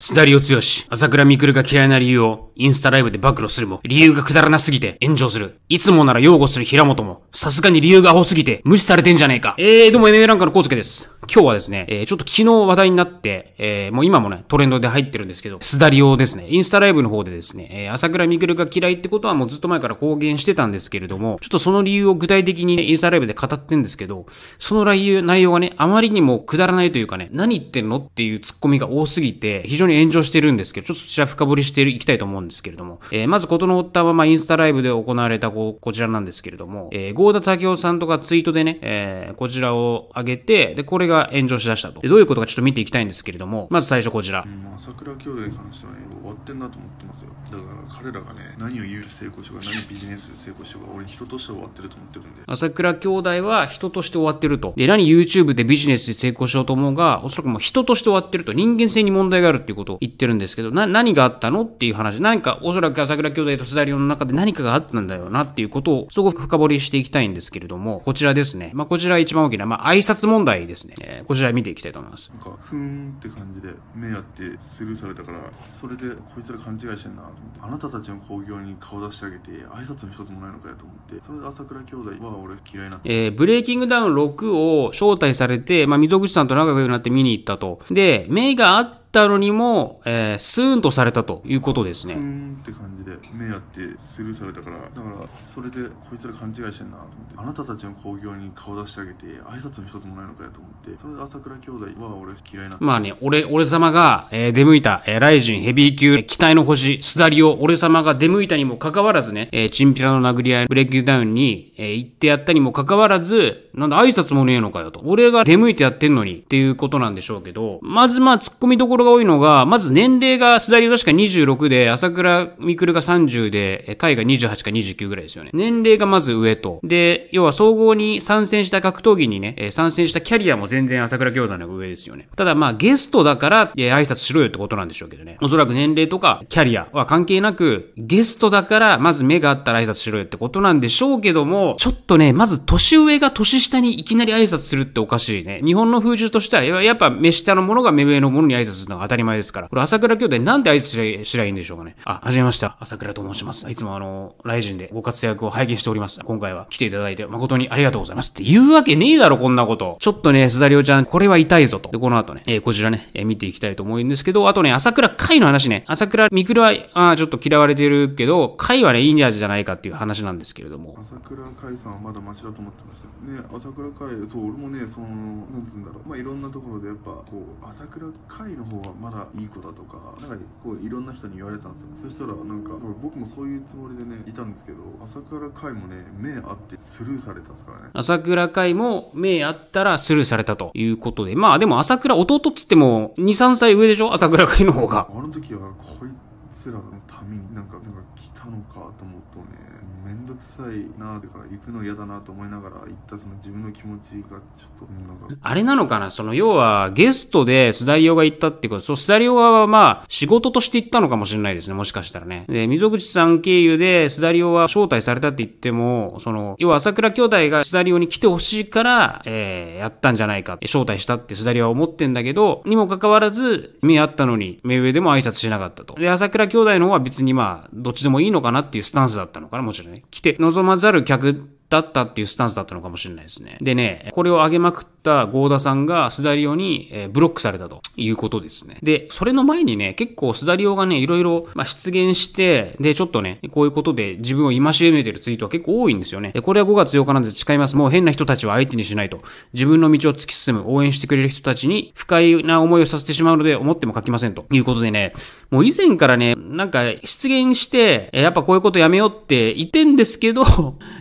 スダリオ強し、朝倉未来が嫌いな理由をインスタライブで暴露するも、理由がくだらなすぎて炎上する。いつもなら擁護する平本も、さすがに理由が多すぎて無視されてんじゃねえか。えー、どうも MMA ランカーのコウスケです。今日はですね、えー、ちょっと昨日話題になって、えー、もう今もね、トレンドで入ってるんですけど、すだりをですね、インスタライブの方でですね、えー、朝倉みくるが嫌いってことはもうずっと前から公言してたんですけれども、ちょっとその理由を具体的に、ね、インスタライブで語ってんですけど、その内容内容がね、あまりにもくだらないというかね、何言ってんのっていうツッコミが多すぎて、非常に炎上してるんですけど、ちょっとそちら深掘りしていきたいと思うんですけれども、えー、まず事の発端はまあインスタライブで行われたここちらなんですけれども、えー、田ーダさんとかツイートでね、えー、こちらを上げて、で、これがが炎上しだしたと。で、どういうことかちょっと見ていきたいんですけれども、まず最初こちら。まあ、桜兄弟に関してはね、終わってんなと思ってますよ。だから彼らがね、何を言う成功しようが、何ビジネスで成功しようが、俺人として終わってると思ってるんで。朝倉兄弟は人として終わってると。で、何 YouTube でビジネスで成功しようと思うが、おそらくもう人として終わってると、人間性に問題があるっていうことを言ってるんですけど、な、何があったのっていう話。何か、おそらく朝倉兄弟とスダリオの中で何かがあったんだよなっていうことを、すごく深掘りしていきたいんですけれども、こちらですね。まあ、こちら一番大きな、まあ、挨拶問題ですね。ー、こちら見ていきたいと思います。なんか、ふーんって感じで、目やってスルーされたから、それでこいつら勘違いしてんなと思って、あなたたちの興行に顔出してあげて、挨拶の一つもないのかよと思って、それで朝倉兄弟は俺嫌いな。えー、ブレイキングダウン6を招待されて、まあ、溝口さんと仲良くなって見に行ったと。で、目があって、たのにも、えー、スーンとされたということですね。うーんって感じで、目やってスルーされたから、だから、それで、こいつら勘違いしてんなと思って、あなたたちの興行に顔出してあげて、挨拶の一つもないのかよと思って、それで朝倉兄弟は俺嫌いな。まあね、俺、俺様が、えー、出向いた、えー、ライジンヘビー級、機体の星、スダリオ、俺様が出向いたにもかかわらずね、えー、チンピラの殴り合い、ブレイキダウンに、えー、行ってやったにもかかわらず、なんだ挨拶もねえのかよと。俺が出向いてやってんのにっていうことなんでしょうけど、まずまあ突っ込みどころがが多いのが、まず年齢が、スダリオ確か26で、朝倉みくるが30で、海が28か29ぐらいですよね。年齢がまず上と。で、要は総合に参戦した格闘技にね、参戦したキャリアも全然朝倉兄弟の上ですよね。ただまあゲストだから、挨拶しろよってことなんでしょうけどね。おそらく年齢とかキャリアは関係なく、ゲストだから、まず目があったら挨拶しろよってことなんでしょうけども、ちょっとね、まず年上が年下にいきなり挨拶するっておかしいね。日本の風習としては、やっぱ目下のものが目上のものに挨拶のが当たり前ですから。これ朝倉兄弟なんで挨拶しら、しらいいんでしょうかね。あ、はじめました。朝倉と申します。いつもあの、ライジンでご活躍を拝見しております。今回は来ていただいて誠にありがとうございます。って言うわけねえだろ、こんなこと。ちょっとね、須田亮ちゃん、これは痛いぞと。で、この後ね、えー、こちらね、えー、見ていきたいと思うんですけど、あとね、朝倉海の話ね。朝倉みくるは、あちょっと嫌われてるけど、海はね、いいんじゃないかっていう話なんですけれども。朝倉海さんはまだマシだと思ってましたね。朝倉海、そう、俺もね、その、なんつうんだろう。まあ、いろんなところでやっぱ、こう、朝倉海の方方がまだいい子だとかなんかこういろんな人に言われたんですよ、そしたらなんか僕もそういうつもりでねいたんですけど朝倉海もね目合ってスルーされたですからね朝倉海も目合ったらスルーされたということでまあでも朝倉弟っつっても23歳上でしょ朝倉海の方があの時はこいつらのためになんかなんか来たのかと思うとね面倒くさいなとか行くの嫌だなと思いながら行ったその自分の気持ちがちょっとなんかあれなのかなその要はゲストでスダリオが行ったってことそうスダリオはまあ仕事として行ったのかもしれないですねもしかしたらねで溝口さん経由でスダリオは招待されたって言ってもその要は朝倉兄弟がスダリオに来てほしいから、えー、やったんじゃないか招待したってスダリオは思ってんだけどにもかかわらず目合ったのに目上でも挨拶しなかったとで朝倉倉兄弟の方は別にまあ、どっちでもいいのかなっていうスタンスだったのかな、もちろんね。来て、望まざる客だったっていうスタンスだったのかもしれないですね。でね、これを上げまくったー田さんがスダリオに、えブロックされたということですね。で、それの前にね、結構スダリオがね、いろいろ、ま出現して、で、ちょっとね、こういうことで自分を戒めてるツイートは結構多いんですよね。で、これは5月8日なんで誓います。もう変な人たちは相手にしないと。自分の道を突き進む、応援してくれる人たちに不快な思いをさせてしまうので、思っても書きませんということでね、もう以前からね、なんか出現して、やっぱこういうことやめようって言ってんですけど、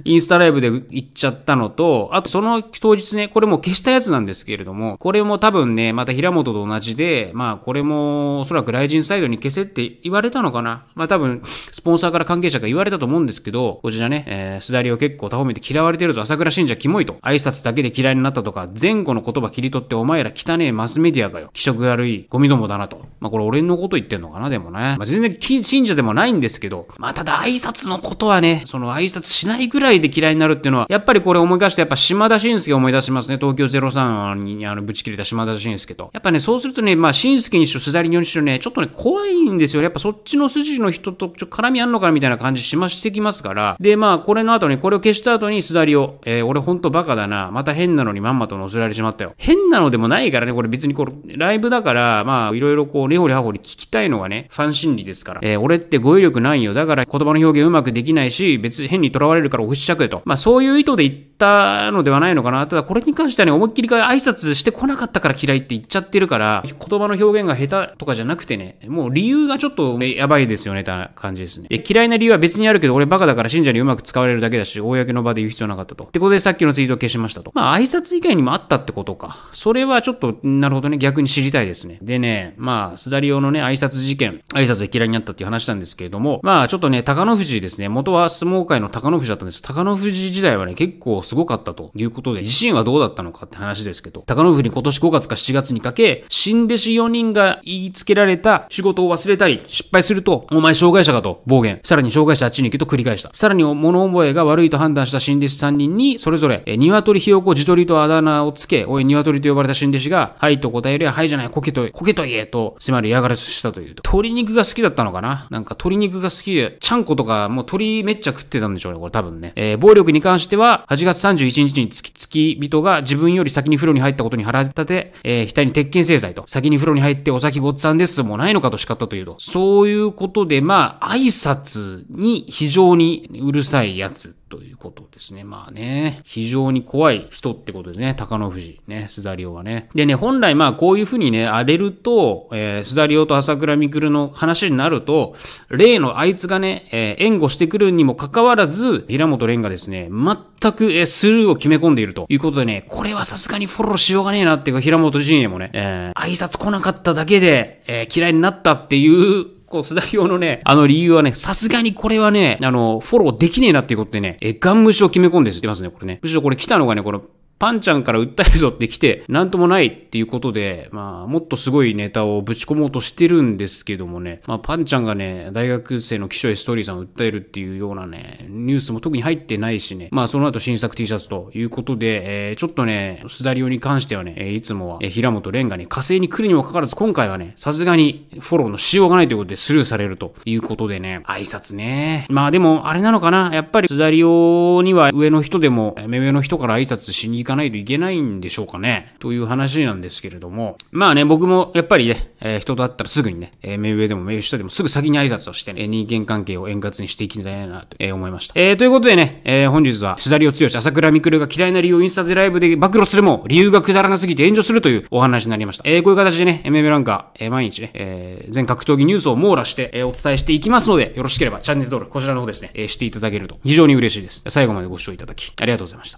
インスタライブブで行っちゃったのと、あとその当日ね、これも消したやつなんですけれども、これも多分ね、また平本と同じで、まあこれもおそらく雷神サイドに消せって言われたのかな。まあ多分、スポンサーから関係者が言われたと思うんですけど、こちらね、えー、すだりを結構他方面で嫌われてるぞ、朝倉信者キモいと、挨拶だけで嫌いになったとか、前後の言葉切り取ってお前ら汚ねえマスメディアがよ、気色悪いゴミどもだなと。まあこれ俺のこと言ってんのかな、でもね。まあ全然信者でもないんですけど、まあただ挨拶のことはね、その挨拶しないぐらいで嫌いになるるっていうのは、やっぱりこれ思い出してやっぱ島田紳介思い出しますね。東京03にあのぶち切れた島田紳介と。やっぱね、そうするとね、まあ紳介にしろ、すだりにしろね、ちょっとね、怖いんですよ、やっぱそっちの筋の人とちょ絡みあんのかなみたいな感じしましてきますから。で、まあこれの後に、これを消した後にすだりを、えー、俺ほんとバカだな。また変なのにまんまと乗せられちまったよ。変なのでもないからね、これ別にこれ、ライブだから、まあいろいろこう、根掘り葉掘り聞きたいのがね、ファン心理ですから。えー、俺って語彙力ないよ。だから言葉の表現うまくできないし、別に変に囚われるからおふしゃくと。まそういう意図で言っったのではないのかな。ただこれに関してはね、思いっきり挨拶してこなかったから嫌いって言っちゃってるから、言葉の表現が下手とかじゃなくてね、もう理由がちょっとね、やばいですよね、た感じですね。で、嫌いな理由は別にあるけど、俺バカだから信者にうまく使われるだけだし、公の場で言う必要なかったと。ってことでさっきのツイートを消しましたと。まあ、挨拶以外にもあったってことか。それはちょっと、なるほどね、逆に知りたいですね。でね、まあ、スだリオのね、挨拶事件、挨拶で嫌いになったっていう話なんですけれども、まあ、ちょっとね、高野富士ですね、元は相撲界の高野富士だったんです。高野富士時代はね、結構すごかったということで、自身はどうだったのかって話ですけど、高信に今年5月か7月にかけ、新弟子4人が言いつけられた仕事を忘れたり、失敗すると、お前障害者かと暴言。さらに障害者8人行くと繰り返した。さらに物覚えが悪いと判断した新弟子3人に、それぞれ、え、鶏ひよこ、地鶏とあだ名をつけ、おい鶏と呼ばれた新弟子が、はいと答えるや、はいじゃない、こけと、こけと言えと迫る嫌がらせしたという鶏肉が好きだったのかななんか鶏肉が好きで、ちゃんことか、もう鶏めっちゃ食ってたんでしょうね、これ多分ね。えー、暴力に関しては、8月31日に月き人が自分より先に風呂に入ったことに腹立て、えー、額に鉄拳製剤と、先に風呂に入ってお先ごっつさんですもうないのかと叱ったというと。そういうことで、まあ、挨拶に非常にうるさいやつ。ということですね。まあね、非常に怖い人ってことですね。高野富士、ね、スザリオはね。でね、本来まあこういうふうにね、荒れると、えー、スザリオと朝倉未来の話になると、例のあいつがね、えー、援護してくるにもかかわらず、平本蓮がですね、全く、えー、スルーを決め込んでいるということでね、これはさすがにフォローしようがねえなっていうか、平本陣営もね、えー、挨拶来なかっただけで、えー、嫌いになったっていう構須田オのね、あの理由はね、さすがにこれはね、あの、フォローできねえなっていうことでね、え、ガン無視を決め込んでってますね、これね。むしろこれ来たのがね、このパンちゃんから訴えるぞって来て、なんともないっていうことで、まあ、もっとすごいネタをぶち込もうとしてるんですけどもね、まあ、パンちゃんがね、大学生の気象エストーリーさんを訴えるっていうようなね、ニュースも特に入ってないしね、まあ、その後新作 T シャツということで、えー、ちょっとね、スダリオに関してはね、えいつもは、え平本蓮がね、火星に来るにもかかわらず、今回はね、さすがにフォローのしようがないということでスルーされるということでね、挨拶ね。まあ、でも、あれなのかなやっぱり、スダリオには上の人でも、目上の人から挨拶しに行くかないといけないんでしょうかねという話なんですけれども。まあね、僕もやっぱりね、えー、人と会ったらすぐにね、えー、目上でも目下でもすぐ先に挨拶をしてね、人間関係を円滑にしていきたいなと、え思いました。えー、ということでね、え本日は、すだりを強し、朝倉みくるが嫌いな理由をインスタでライブで暴露するも、理由がくだらなすぎて炎上するというお話になりました。えこういう形でね、MMA ランカー、え毎日ね、え全格闘技ニュースを網羅して、えお伝えしていきますので、よろしければチャンネル登録、こちらの方ですね、えしていただけると非常に嬉しいです。最後までご視聴いただき、ありがとうございました。